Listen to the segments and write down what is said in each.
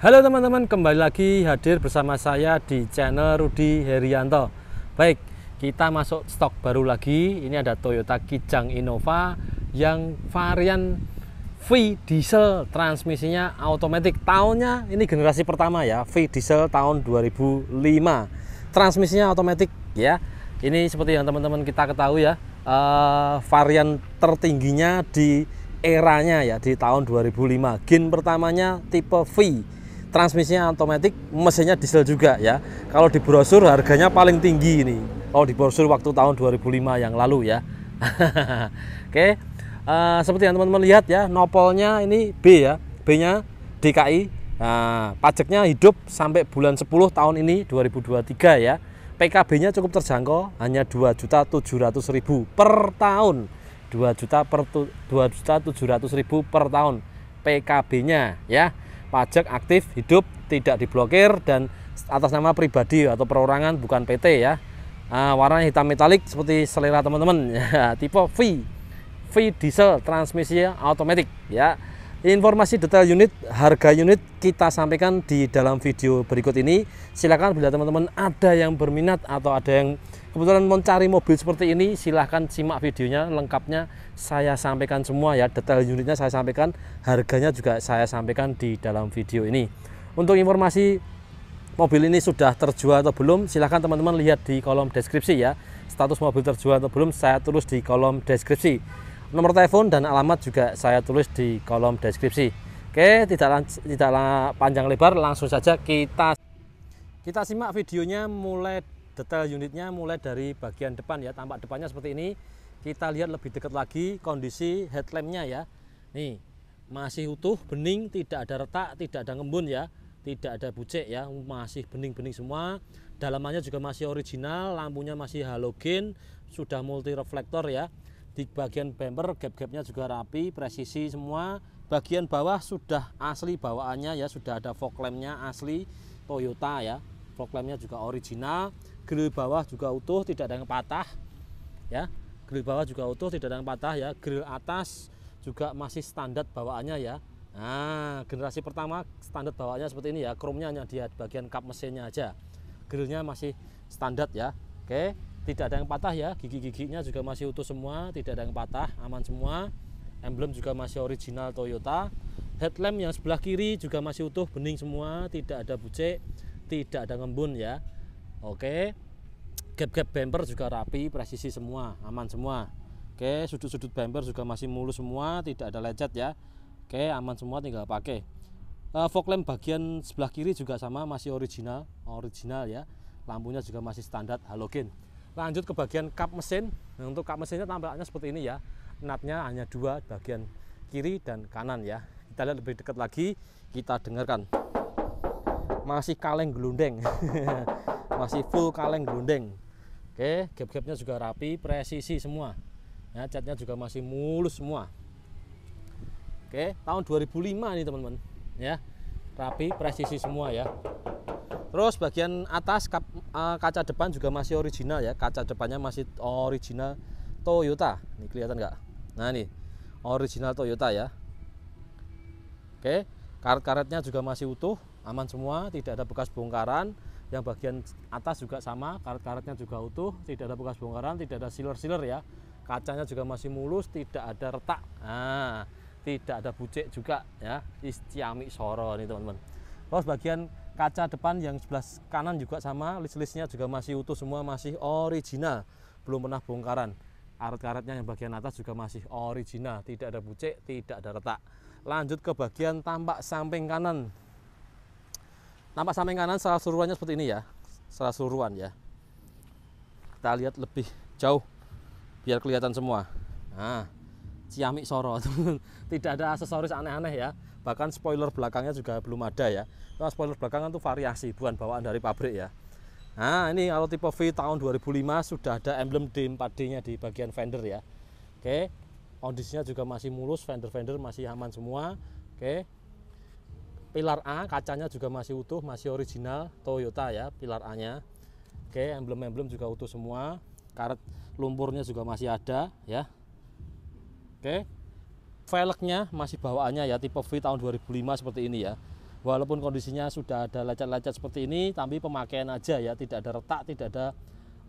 Halo teman-teman, kembali lagi hadir bersama saya di channel Rudi Herianto. Baik, kita masuk stok baru lagi. Ini ada Toyota Kijang Innova yang varian V diesel transmisinya otomatis. Tahunnya ini generasi pertama ya, V diesel tahun 2005. Transmisinya otomatis ya. Ini seperti yang teman-teman kita ketahui ya, uh, varian tertingginya di eranya ya di tahun 2005. Gen pertamanya tipe V transmisinya otomatis, mesinnya diesel juga ya. Kalau di brosur harganya paling tinggi ini. Kalau di brosur waktu tahun 2005 yang lalu ya. Oke. Okay. Uh, eh, seperti yang teman-teman lihat ya, nopolnya ini B ya. B-nya DKI. uh, nah, pajaknya hidup sampai bulan 10 tahun ini 2023 ya. PKB-nya cukup terjangkau hanya 2.700.000 per tahun. 2 juta per 2 juta per tahun PKB-nya ya pajak aktif hidup tidak diblokir dan atas nama pribadi atau perorangan bukan PT ya uh, ah, warna hitam metalik seperti selera teman-teman ya, tipe V V diesel transmisi otomatis ya Informasi detail unit, harga unit kita sampaikan di dalam video berikut ini. Silakan bila teman-teman ada yang berminat atau ada yang kebetulan mencari mobil seperti ini silahkan simak videonya lengkapnya saya sampaikan semua ya detail unitnya saya sampaikan harganya juga saya sampaikan di dalam video ini untuk informasi mobil ini sudah terjual atau belum silahkan teman-teman lihat di kolom deskripsi ya status mobil terjual atau belum saya tulis di kolom deskripsi nomor telepon dan alamat juga saya tulis di kolom deskripsi Oke, tidak tidak panjang lebar, langsung saja kita kita simak videonya mulai detail unitnya mulai dari bagian depan ya tampak depannya seperti ini kita lihat lebih dekat lagi kondisi headlampnya ya nih masih utuh bening tidak ada retak tidak ada ngembun ya tidak ada bucek ya masih bening-bening semua dalamannya juga masih original lampunya masih halogen sudah multi reflektor ya di bagian bumper gap-gapnya juga rapi presisi semua bagian bawah sudah asli bawaannya ya sudah ada fog lampnya asli Toyota ya fog lampnya juga original grill bawah juga utuh tidak ada yang patah ya grill bawah juga utuh tidak ada yang patah ya grill atas juga masih standar bawaannya ya nah generasi pertama standar bawaannya seperti ini ya Kromnya hanya di bagian kap mesinnya aja grillnya masih standar ya oke tidak ada yang patah ya gigi-giginya juga masih utuh semua tidak ada yang patah aman semua emblem juga masih original Toyota headlamp yang sebelah kiri juga masih utuh bening semua tidak ada bucek tidak ada ngembun ya Oke. Gap-gap bumper juga rapi, presisi semua, aman semua. Oke, sudut-sudut bumper juga masih mulus semua, tidak ada lecet ya. Oke, aman semua tinggal pakai. Uh, fog lamp bagian sebelah kiri juga sama masih original, original ya. Lampunya juga masih standar halogen. Lanjut ke bagian kap mesin. Nah, untuk kap mesinnya tampaknya seperti ini ya. Natnya hanya dua bagian kiri dan kanan ya. Kita lihat lebih dekat lagi, kita dengarkan. Masih kaleng gelundeng. masih full kaleng gondeng oke gap-gapnya juga rapi presisi semua ya catnya juga masih mulus semua oke tahun 2005 nih teman-teman ya rapi presisi semua ya terus bagian atas eh, kaca depan juga masih original ya kaca depannya masih original Toyota ini kelihatan nggak nah ini original Toyota ya oke karet-karetnya juga masih utuh aman semua tidak ada bekas bongkaran yang bagian atas juga sama karet-karetnya juga utuh tidak ada bekas bongkaran tidak ada siler-siler ya kacanya juga masih mulus tidak ada retak nah, tidak ada bucek juga ya istiami soro nih teman-teman terus bagian kaca depan yang sebelah kanan juga sama list-listnya juga masih utuh semua masih original belum pernah bongkaran karet-karetnya yang bagian atas juga masih original tidak ada bucek tidak ada retak lanjut ke bagian tampak samping kanan sama samping kanan secara seluruhannya seperti ini ya. Secara seluruhan ya. Kita lihat lebih jauh biar kelihatan semua. Nah, Ciamik Soro, Tidak ada aksesoris aneh-aneh ya. Bahkan spoiler belakangnya juga belum ada ya. Nah, spoiler belakang itu variasi, bukan bawaan dari pabrik ya. Nah, ini kalau tipe V tahun 2005 sudah ada emblem D4D-nya di bagian fender ya. Oke. Kondisinya juga masih mulus, fender-fender masih aman semua. Oke pilar A kacanya juga masih utuh masih original Toyota ya pilar A nya oke emblem-emblem juga utuh semua karet lumpurnya juga masih ada ya oke velgnya masih bawaannya ya tipe V tahun 2005 seperti ini ya walaupun kondisinya sudah ada lecet-lecet seperti ini tapi pemakaian aja ya tidak ada retak tidak ada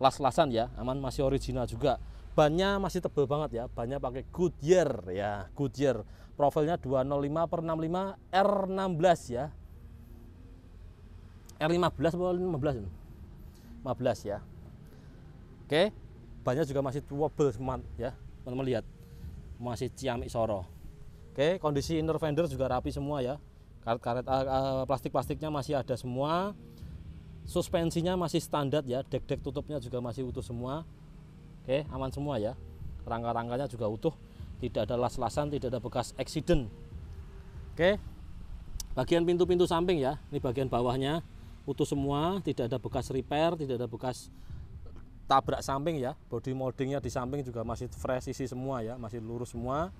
las-lasan ya aman masih original juga bannya masih tebal banget ya bannya pakai Goodyear ya Goodyear profilnya 205 per 65 R16 ya R15 atau 15 15 ya oke bannya juga masih wobble seman ya teman-teman masih ciamik soro oke kondisi inner fender juga rapi semua ya karet-karet uh, plastik-plastiknya masih ada semua suspensinya masih standar ya dek-dek tutupnya juga masih utuh semua Oke, aman semua ya. Rangka-rangkanya juga utuh, tidak ada las-lasan, tidak ada bekas accident. Oke. Bagian pintu-pintu samping ya, ini bagian bawahnya utuh semua, tidak ada bekas repair, tidak ada bekas tabrak samping ya. Body moldingnya di samping juga masih fresh isi semua ya, masih lurus semua.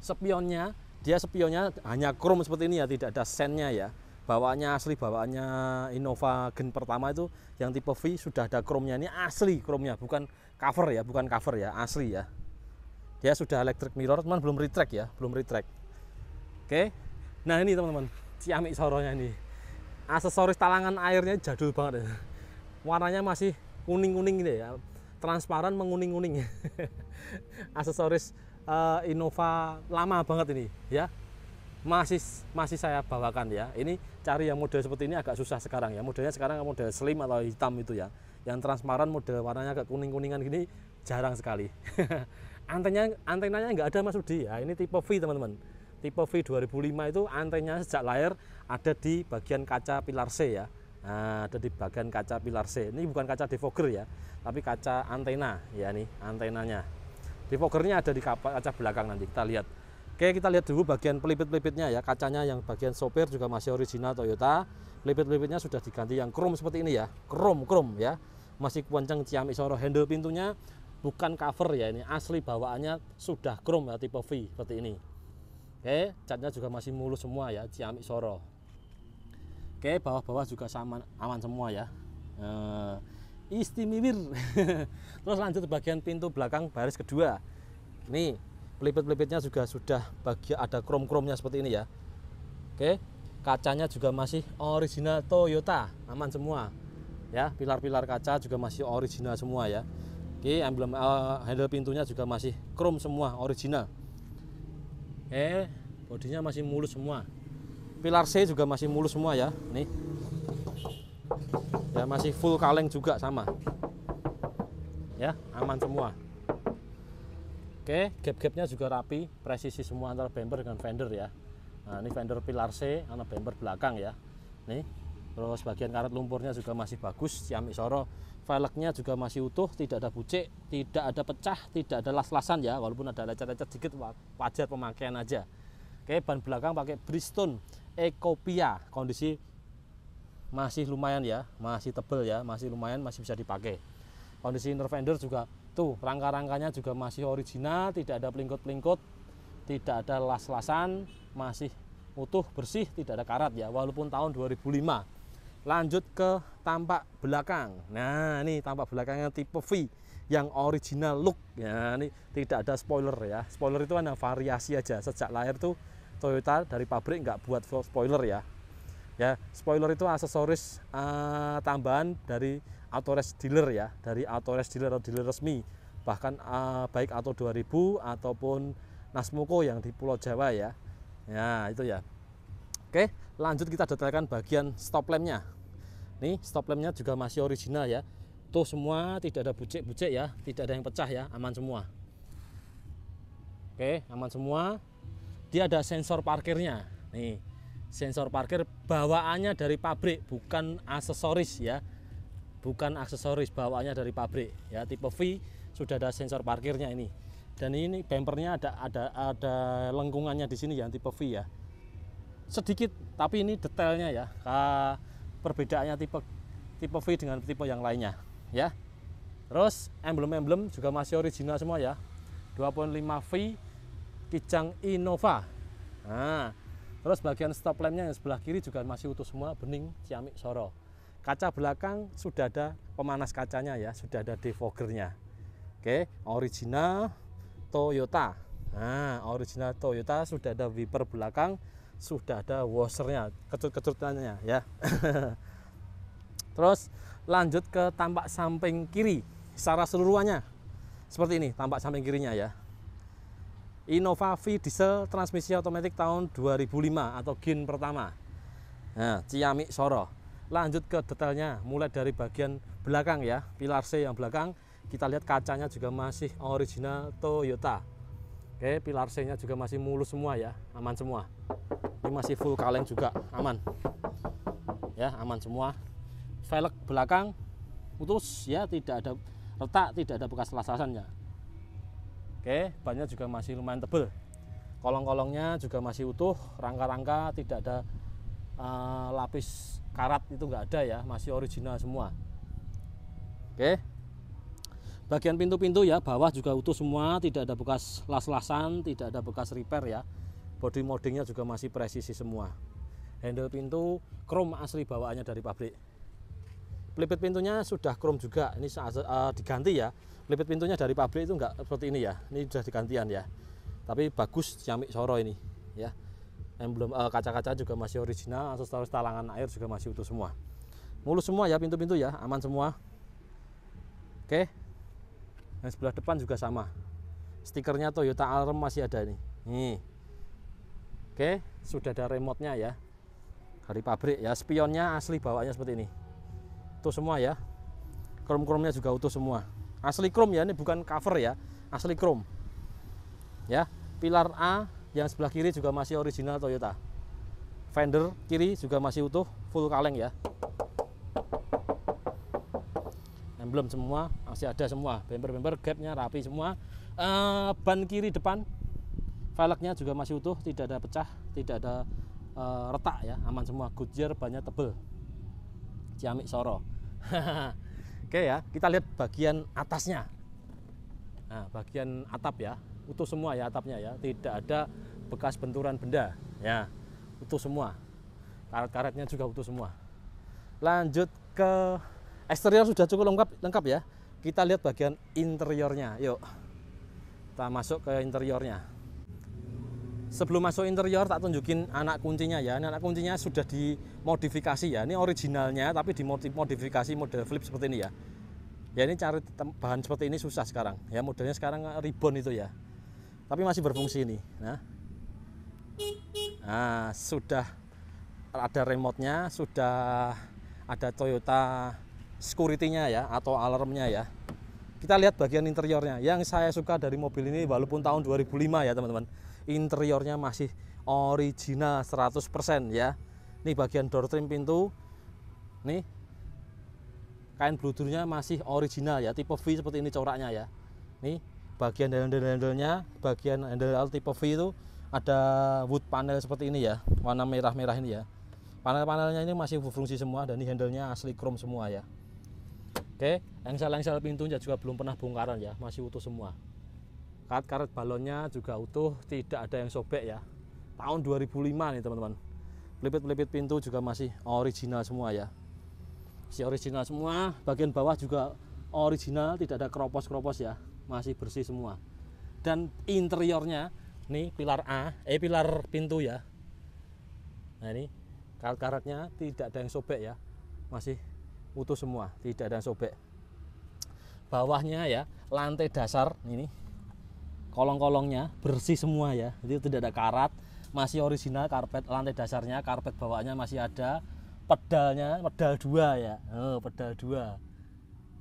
Spionnya, dia spionnya hanya chrome seperti ini ya, tidak ada sennya ya bawaannya asli bawaannya Innova Gen pertama itu yang tipe V sudah ada kromnya ini asli kromnya, bukan cover ya bukan cover ya asli ya dia sudah electric mirror cuman belum retract ya belum retract oke nah ini teman-teman ciamik soronya ini aksesoris talangan airnya jadul banget ya. warnanya masih kuning-kuning gitu ya transparan menguning-uning aksesoris uh, Innova lama banget ini ya masih masih saya bawakan ya. Ini cari yang model seperti ini agak susah sekarang ya. Modelnya sekarang model slim atau hitam itu ya. Yang transparan model warnanya agak kuning-kuningan gini jarang sekali. antenanya antenanya nggak ada Mas Udi ya. Ini tipe V teman-teman. Tipe V 2005 itu antenanya sejak lahir ada di bagian kaca pilar C ya. Nah, ada di bagian kaca pilar C. Ini bukan kaca defogger ya, tapi kaca antena ya nih antenanya. defoggernya ada di kaca belakang nanti kita lihat. Oke, kita lihat dulu bagian pelipit-pelipitnya ya. Kacanya yang bagian sopir juga masih original Toyota. Pelipit-pelipitnya sudah diganti yang chrome seperti ini ya. Chrome, chrome ya. Masih kuanceng ciam isoro handle pintunya bukan cover ya ini asli bawaannya sudah chrome ya tipe V seperti ini. Oke, catnya juga masih mulus semua ya, ciam isoro. Oke, bawah-bawah juga sama aman semua ya. E, eh, istimewir. Terus lanjut bagian pintu belakang baris kedua. Nih, pelipit-pelipitnya juga sudah bagi ada krom-kromnya seperti ini ya oke kacanya juga masih original Toyota aman semua ya pilar-pilar kaca juga masih original semua ya oke emblem uh, handle pintunya juga masih krom semua original eh bodinya masih mulus semua pilar C juga masih mulus semua ya nih ya masih full kaleng juga sama ya aman semua Oke, gap-gapnya juga rapi, presisi semua antara bumper dengan fender ya. Nah, ini fender pilar C, anak bumper belakang ya. Nih, terus bagian karet lumpurnya juga masih bagus, Ciamik Soro. Velgnya juga masih utuh, tidak ada bucek, tidak ada pecah, tidak ada las-lasan ya, walaupun ada lecet-lecet sedikit wajar pemakaian aja. Oke, ban belakang pakai Bridgestone Ecopia, kondisi masih lumayan ya, masih tebel ya, masih lumayan, masih bisa dipakai. Kondisi inner fender juga Tuh, rangka-rangkanya juga masih original, tidak ada pelingkut-pelingkut, tidak ada las-lasan, masih utuh, bersih, tidak ada karat ya, walaupun tahun 2005 lanjut ke tampak belakang nah ini tampak belakangnya tipe V yang original look ya ini tidak ada spoiler ya spoiler itu hanya variasi aja sejak lahir tuh Toyota dari pabrik nggak buat spoiler ya ya spoiler itu aksesoris uh, tambahan dari Autores dealer ya, dari Autores dealer atau dealer resmi, bahkan uh, baik Auto 2000 ataupun Nasmoko yang di Pulau Jawa ya. Ya, itu ya. Oke, lanjut kita detailkan bagian stop lampnya. Nih, stop lampnya juga masih original ya. Tuh semua tidak ada bucek-bucek ya, tidak ada yang pecah ya, aman semua. Oke, aman semua. Dia ada sensor parkirnya. Nih, sensor parkir bawaannya dari pabrik, bukan aksesoris ya bukan aksesoris bawaannya dari pabrik ya tipe V sudah ada sensor parkirnya ini dan ini bumpernya ada ada ada lengkungannya di sini ya tipe V ya sedikit tapi ini detailnya ya perbedaannya tipe tipe V dengan tipe yang lainnya ya terus emblem-emblem juga masih original semua ya 2.5 V Kijang Innova nah terus bagian stop lampnya yang sebelah kiri juga masih utuh semua bening ciamik soro Kaca belakang sudah ada pemanas kacanya ya, sudah ada defoggernya. Oke, original Toyota. Nah, original Toyota sudah ada wiper belakang, sudah ada washernya, kecut-kecutannya ya. Terus lanjut ke tampak samping kiri secara seluruhannya. Seperti ini tampak samping kirinya ya. Innova V diesel transmisi otomatis tahun 2005 atau gen pertama. Nah, Ciamik Soro lanjut ke detailnya mulai dari bagian belakang ya pilar C yang belakang kita lihat kacanya juga masih original Toyota oke pilar C nya juga masih mulus semua ya aman semua ini masih full kaleng juga aman ya aman semua velg belakang putus ya tidak ada retak tidak ada bekas lasasannya oke bannya juga masih lumayan tebel kolong-kolongnya juga masih utuh rangka-rangka tidak ada uh, lapis karat itu enggak ada ya masih original semua oke bagian pintu-pintu ya bawah juga utuh semua tidak ada bekas las-lasan tidak ada bekas repair ya body moldingnya juga masih presisi semua handle pintu chrome asli bawaannya dari pabrik pelipit pintunya sudah chrome juga ini uh, diganti ya pelipit pintunya dari pabrik itu enggak seperti ini ya ini sudah digantian ya tapi bagus ciamik soro ini ya emblem uh, eh, kaca-kaca juga masih original terus talangan air juga masih utuh semua mulus semua ya pintu-pintu ya aman semua oke yang sebelah depan juga sama stikernya Toyota Alrem masih ada nih nih oke sudah ada remote-nya ya dari pabrik ya spionnya asli bawaannya seperti ini utuh semua ya krom-kromnya juga utuh semua asli krom ya ini bukan cover ya asli krom ya pilar A yang sebelah kiri juga masih original Toyota. Fender kiri juga masih utuh, full kaleng ya. Emblem semua masih ada semua, bemper-bemper gapnya rapi semua. Uh, ban kiri depan velgnya juga masih utuh, tidak ada pecah, tidak ada uh, retak ya, aman semua. Goodyear banyak tebel. Ciamik Soro. Oke ya, kita lihat bagian atasnya. Nah, bagian atap ya utuh semua ya atapnya ya, tidak ada bekas benturan benda ya, utuh semua. Karet-karetnya juga utuh semua. Lanjut ke eksterior sudah cukup lengkap lengkap ya. Kita lihat bagian interiornya. Yuk. Kita masuk ke interiornya. Sebelum masuk interior tak tunjukin anak kuncinya ya. Ini anak kuncinya sudah dimodifikasi ya. Ini originalnya tapi dimodifikasi model flip seperti ini ya. Ya ini cari bahan seperti ini susah sekarang. Ya modelnya sekarang ribbon itu ya tapi masih berfungsi ini nah nah sudah ada remote sudah ada Toyota security-nya ya atau alarmnya ya kita lihat bagian interiornya yang saya suka dari mobil ini walaupun tahun 2005 ya teman-teman interiornya masih original 100% ya ini bagian door trim pintu nih kain bludurnya masih original ya tipe V seperti ini coraknya ya nih bagian handle-handlenya bagian handle tipe V itu ada wood panel seperti ini ya warna merah-merah ini ya panel-panelnya ini masih berfungsi semua dan ini handlenya asli chrome semua ya oke yang engsel-engsel pintunya juga belum pernah bongkaran ya masih utuh semua karet-karet balonnya juga utuh tidak ada yang sobek ya tahun 2005 nih teman-teman pelipit-pelipit pintu juga masih original semua ya si original semua bagian bawah juga original tidak ada keropos-keropos ya masih bersih semua dan interiornya nih pilar A eh pilar pintu ya nah ini karat-karatnya tidak ada yang sobek ya masih utuh semua tidak ada yang sobek bawahnya ya lantai dasar ini kolong-kolongnya bersih semua ya jadi tidak ada karat masih original karpet lantai dasarnya karpet bawahnya masih ada pedalnya pedal dua ya oh, pedal dua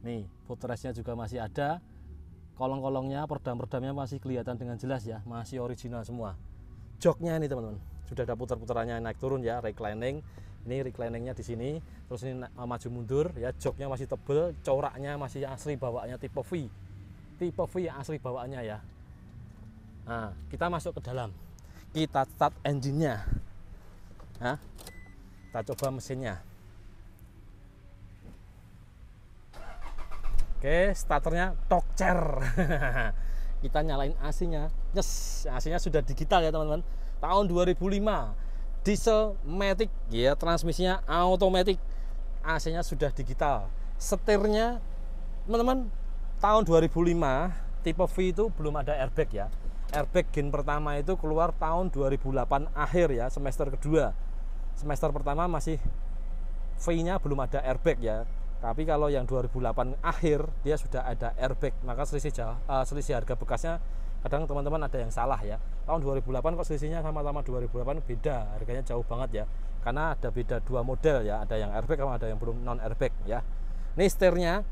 nih footrestnya juga masih ada kolong-kolongnya perdam-perdamnya masih kelihatan dengan jelas ya masih original semua joknya ini teman-teman sudah ada putar-putarannya naik turun ya reclining ini recliningnya di sini terus ini maju mundur ya joknya masih tebel coraknya masih asli bawaannya tipe V tipe V yang asli bawaannya ya nah kita masuk ke dalam kita start engine-nya nah, kita coba mesinnya Oke, starternya tokcer. Kita nyalain AC-nya. Yes, AC-nya sudah digital ya, teman-teman. Tahun 2005. Diesel Matic ya, transmisinya automatic. AC-nya sudah digital. Setirnya teman-teman tahun 2005 tipe V itu belum ada airbag ya. Airbag gen pertama itu keluar tahun 2008 akhir ya, semester kedua. Semester pertama masih V-nya belum ada airbag ya tapi kalau yang 2008 akhir dia sudah ada airbag, maka selisih jauh, eh, uh, selisih harga bekasnya kadang teman-teman ada yang salah ya. Tahun 2008 kok selisihnya sama-sama 2008 beda, harganya jauh banget ya. Karena ada beda dua model ya, ada yang airbag sama ada yang belum non airbag ya. Ini setirnya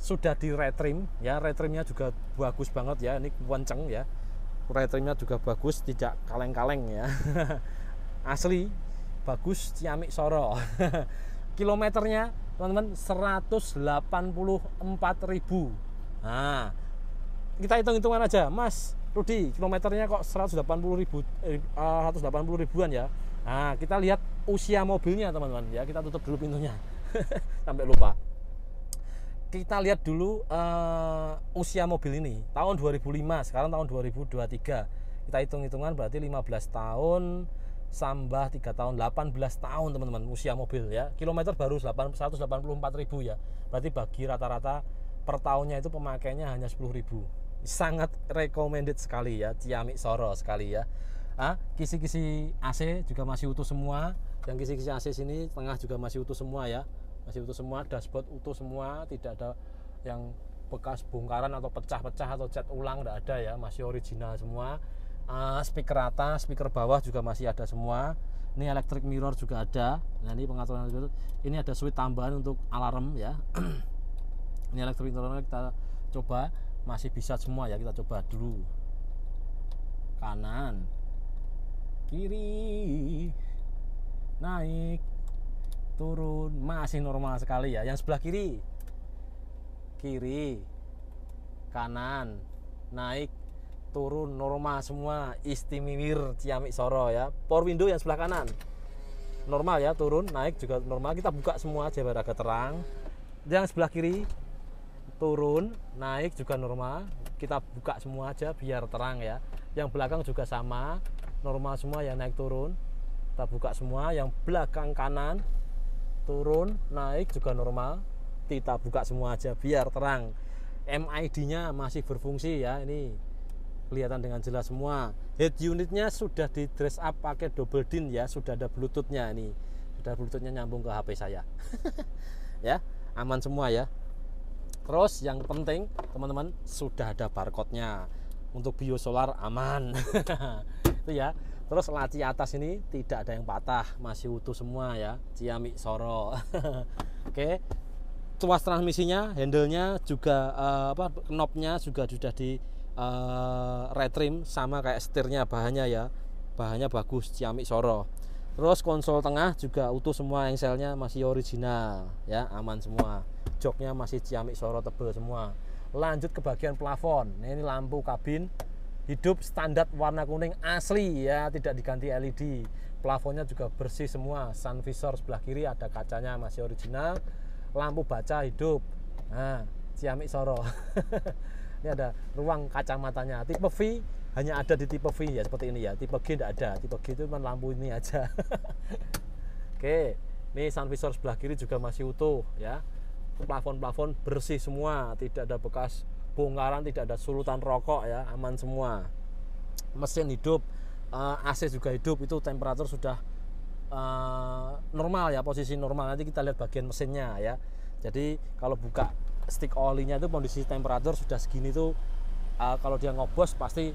sudah di retrim ya, retrimnya juga bagus banget ya, ini kenceng ya. Retrimnya juga bagus, tidak kaleng-kaleng ya. Asli bagus ciamik soro. Kilometernya teman-teman 184.000 nah kita hitung-hitungan aja Mas Rudi kilometernya kok 180 ribu eh, 180 eh, ribuan ya nah kita lihat usia mobilnya teman-teman ya kita tutup dulu pintunya sampai lupa kita lihat dulu uh, usia mobil ini tahun 2005 sekarang tahun 2023 kita hitung-hitungan berarti 15 tahun Sambah 3 tahun 18 tahun teman-teman usia mobil ya kilometer baru 184 ribu ya berarti bagi rata-rata per tahunnya itu pemakaiannya hanya 10 ribu sangat recommended sekali ya Ciamik Soro sekali ya ah, kisi-kisi AC juga masih utuh semua yang kisi-kisi AC sini tengah juga masih utuh semua ya masih utuh semua dashboard utuh semua tidak ada yang bekas bongkaran atau pecah-pecah atau cat ulang tidak ada ya masih original semua uh, speaker atas speaker bawah juga masih ada semua ini electric mirror juga ada nah ini pengaturan mirror ini ada switch tambahan untuk alarm ya ini electric mirror kita coba masih bisa semua ya kita coba dulu kanan kiri naik turun masih normal sekali ya yang sebelah kiri kiri kanan naik turun normal semua istimewir Ciamik Soro ya power window yang sebelah kanan normal ya turun naik juga normal kita buka semua aja biar agak terang yang sebelah kiri turun naik juga normal kita buka semua aja biar terang ya yang belakang juga sama normal semua ya naik turun kita buka semua yang belakang kanan turun naik juga normal kita buka semua aja biar terang MID nya masih berfungsi ya ini kelihatan dengan jelas semua head unitnya sudah di dress up pakai double din ya sudah ada bluetoothnya ini sudah bluetoothnya nyambung ke HP saya ya aman semua ya terus yang penting teman-teman sudah ada barcode-nya untuk biosolar aman itu ya terus laci atas ini tidak ada yang patah masih utuh semua ya Ciamik Soro oke tuas transmisinya handle nya juga uh, apa nya juga sudah di uh, retrim sama kayak setirnya bahannya ya bahannya bagus ciamik soro terus konsol tengah juga utuh semua engselnya masih original ya aman semua joknya masih ciamik soro tebel semua lanjut ke bagian plafon nah, ini lampu kabin hidup standar warna kuning asli ya tidak diganti LED plafonnya juga bersih semua sun visor sebelah kiri ada kacanya masih original lampu baca hidup nah ciamik soro ini ada ruang kacamatanya tipe V hanya ada di tipe V ya seperti ini ya tipe G tidak ada tipe G itu cuma lampu ini aja oke ini sun visor sebelah kiri juga masih utuh ya plafon-plafon bersih semua tidak ada bekas bongkaran tidak ada sulutan rokok ya aman semua mesin hidup eh, AC juga hidup itu temperatur sudah eh, normal ya posisi normal nanti kita lihat bagian mesinnya ya jadi kalau buka stick olinya itu kondisi temperatur sudah segini tuh uh, kalau dia ngobos pasti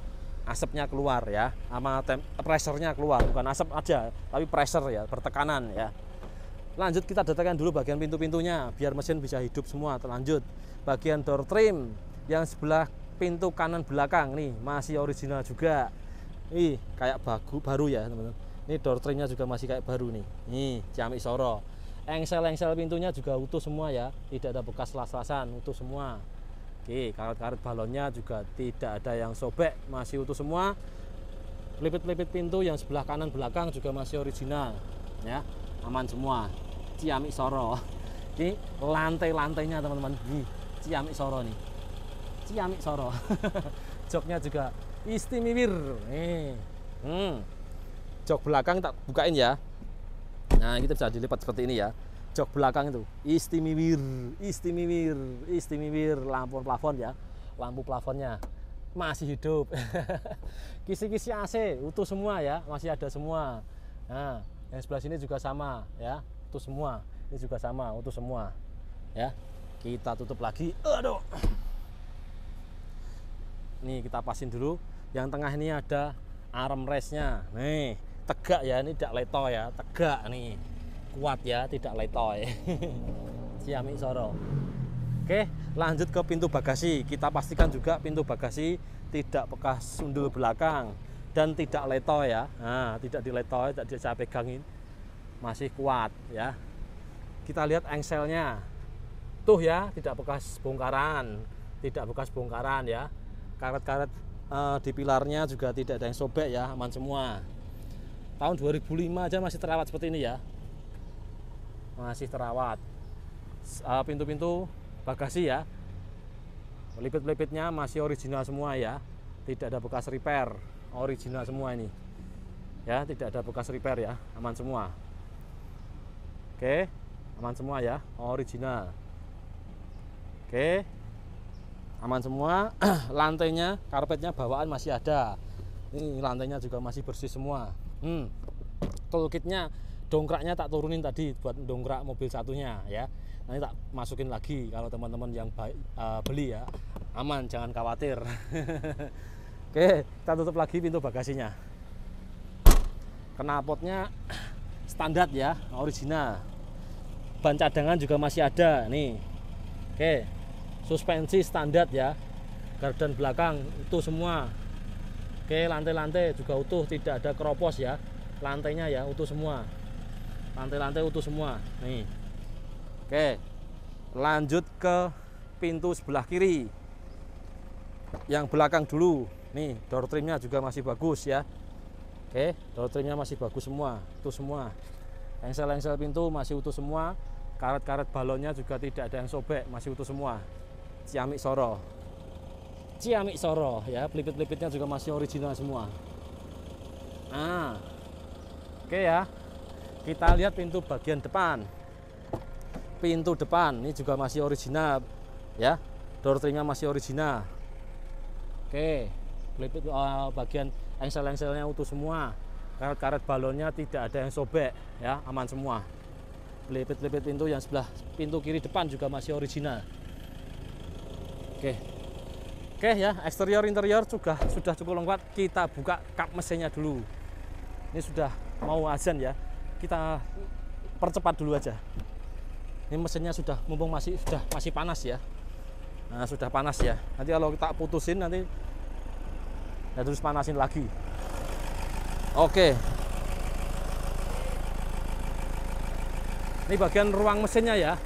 asapnya keluar ya sama pressure-nya keluar bukan asap aja tapi pressure ya bertekanan ya lanjut kita detekan dulu bagian pintu-pintunya biar mesin bisa hidup semua terlanjut bagian door trim yang sebelah pintu kanan belakang nih masih original juga ih kayak bagu baru ya teman-teman ini door trimnya juga masih kayak baru nih nih Ciamik Soro engsel-engsel pintunya juga utuh semua ya tidak ada bekas las-lasan utuh semua oke karet-karet balonnya juga tidak ada yang sobek masih utuh semua Lipit-lipit pintu yang sebelah kanan belakang juga masih original ya aman semua Ciamik Soro ini lantai-lantainya teman-teman Ciamik Soro nih Ciamik Soro joknya juga istimewir. nih hmm. jok belakang tak bukain ya Nah, kita bisa dilipat seperti ini ya. Jok belakang itu istimewir istimewir istimewir lampu plafon ya. Lampu plafonnya masih hidup. Kisi-kisi AC utuh semua ya, masih ada semua. Nah, yang sebelah sini juga sama ya, utuh semua. Ini juga sama, utuh semua. Ya. Kita tutup lagi. Aduh. Nih kita pasin dulu. Yang tengah ini ada armrestnya. Nih, tegak ya ini tidak leto ya tegak nih kuat ya tidak letoy ya. ciamik soro oke lanjut ke pintu bagasi kita pastikan juga pintu bagasi tidak bekas sundul belakang dan tidak letoy ya nah, tidak diletoy tidak saya pegangin masih kuat ya kita lihat engselnya tuh ya tidak bekas bongkaran tidak bekas bongkaran ya karet-karet eh, di pilarnya juga tidak ada yang sobek ya aman semua tahun 2005 aja masih terawat seperti ini ya masih terawat eh, pintu-pintu bagasi ya lipit-lipitnya masih original semua ya tidak ada bekas repair original semua ini ya tidak ada bekas repair ya aman semua oke aman semua ya original oke aman semua lantainya karpetnya bawaan masih ada ini lantainya juga masih bersih semua hmm, toolkitnya dongkraknya tak turunin tadi buat dongkrak mobil satunya ya nanti tak masukin lagi kalau teman-teman yang baik, uh, beli ya aman jangan khawatir oke kita tutup lagi pintu bagasinya kenapotnya standar ya original ban cadangan juga masih ada nih oke suspensi standar ya gardan belakang itu semua Oke, lantai-lantai juga utuh, tidak ada keropos ya. Lantainya ya utuh semua. Lantai-lantai utuh semua. Nih. Oke. Lanjut ke pintu sebelah kiri. Yang belakang dulu. Nih, door trimnya juga masih bagus ya. Oke, door trimnya masih bagus semua, utuh semua. Engsel-engsel pintu masih utuh semua. Karet-karet balonnya juga tidak ada yang sobek, masih utuh semua. Ciamik Soro. Ciamik Soro ya pelipit-pelipitnya juga masih original semua nah oke ya kita lihat pintu bagian depan pintu depan ini juga masih original ya door trimnya masih original oke pelipit uh, bagian engsel-engselnya utuh semua karet-karet balonnya tidak ada yang sobek ya aman semua pelipit-pelipit pintu yang sebelah pintu kiri depan juga masih original oke Oke ya, eksterior interior juga sudah cukup lengkap. Kita buka kap mesinnya dulu. Ini sudah mau azan ya. Kita percepat dulu aja. Ini mesinnya sudah mumpung masih sudah masih panas ya. Nah, sudah panas ya. Nanti kalau kita putusin nanti ya terus panasin lagi. Oke. Ini bagian ruang mesinnya ya.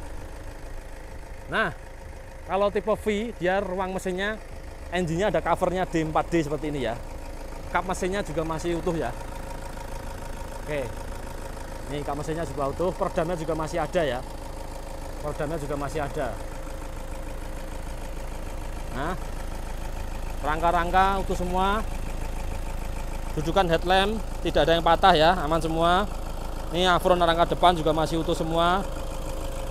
Nah, kalau tipe V dia ruang mesinnya engine-nya ada covernya D4D seperti ini ya kap mesinnya juga masih utuh ya oke ini kap mesinnya juga utuh perdamnya juga masih ada ya perdamnya juga masih ada nah rangka-rangka utuh semua dudukan headlamp tidak ada yang patah ya aman semua ini afron rangka depan juga masih utuh semua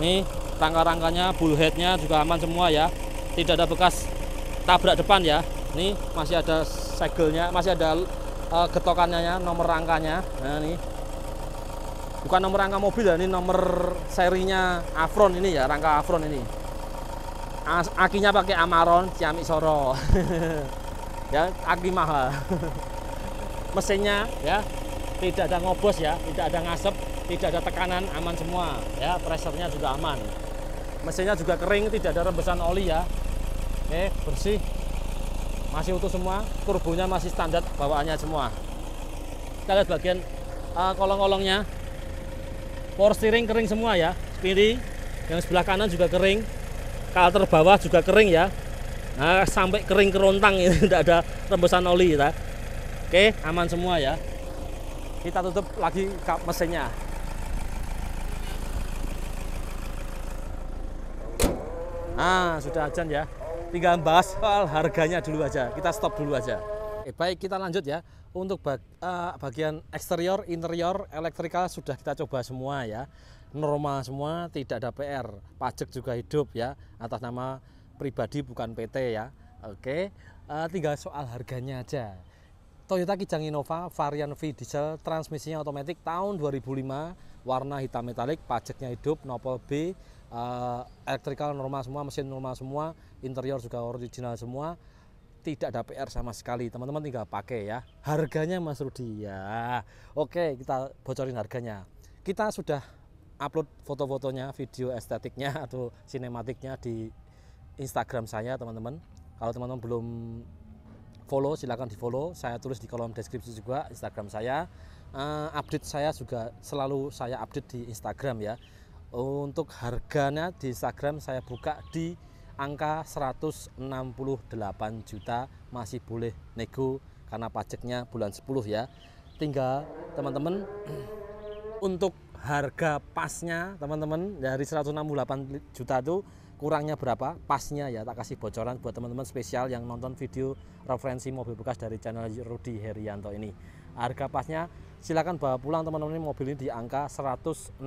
ini rangka-rangkanya bullheadnya juga aman semua ya tidak ada bekas tabrak depan ya ini masih ada segelnya masih ada uh, getokannya ya, nomor rangkanya nah ini bukan nomor rangka mobil ya ini nomor serinya Afron ini ya rangka Afron ini As akinya pakai Amaron Ciamik Soro ya aki mahal mesinnya ya tidak ada ngobos ya tidak ada ngasep tidak ada tekanan aman semua ya pressernya juga aman mesinnya juga kering tidak ada rembesan oli ya Oke, bersih. Masih utuh semua, turbonya masih standar bawaannya semua. Kita lihat bagian uh, kolong-kolongnya. Power steering kering semua ya. Spiri yang sebelah kanan juga kering. Kalter bawah juga kering ya. Nah, sampai kering kerontang ini tidak ada rembesan oli ya. Oke, aman semua ya. Kita tutup lagi kap mesinnya. Nah, sudah ajan ya tinggal bahas soal harganya dulu aja. Kita stop dulu aja. Oke, baik kita lanjut ya. Untuk bag, uh, bagian eksterior, interior, elektrikal sudah kita coba semua ya. Normal semua, tidak ada PR. Pajak juga hidup ya, atas nama pribadi bukan PT ya. Oke, uh, tinggal soal harganya aja. Toyota Kijang Innova varian V diesel transmisinya otomatis tahun 2005 warna hitam metalik pajaknya hidup nopol B uh, elektrikal normal semua, mesin normal semua, interior juga original semua, tidak ada PR sama sekali. Teman-teman tinggal pakai ya. Harganya Mas Rudi ya. Oke, kita bocorin harganya. Kita sudah upload foto-fotonya, video estetiknya atau sinematiknya di Instagram saya, teman-teman. Kalau teman-teman belum follow, silahkan di follow. Saya tulis di kolom deskripsi juga Instagram saya. Uh, update saya juga selalu saya update di Instagram ya. Untuk harganya di Instagram saya buka di angka 168 juta masih boleh nego karena pajaknya bulan 10 ya. Tinggal teman-teman untuk harga pasnya teman-teman dari 168 juta itu kurangnya berapa pasnya ya tak kasih bocoran buat teman-teman spesial yang nonton video referensi mobil bekas dari channel Rudi Herianto ini harga pasnya silakan bawa pulang teman-teman ini mobil ini di angka 164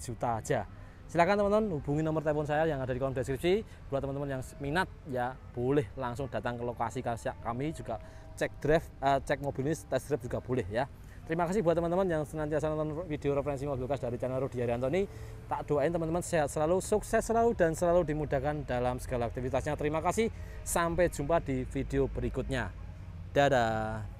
juta aja silakan teman-teman hubungi nomor telepon saya yang ada di kolom deskripsi buat teman-teman yang minat ya boleh langsung datang ke lokasi kami juga cek drive uh, cek mobil ini test drive juga boleh ya Terima kasih buat teman-teman yang senantiasa nonton video referensi mobil bekas dari channel Rudi Antoni Tak doain teman-teman sehat selalu, sukses selalu, dan selalu dimudahkan dalam segala aktivitasnya. Terima kasih. Sampai jumpa di video berikutnya. Dadah.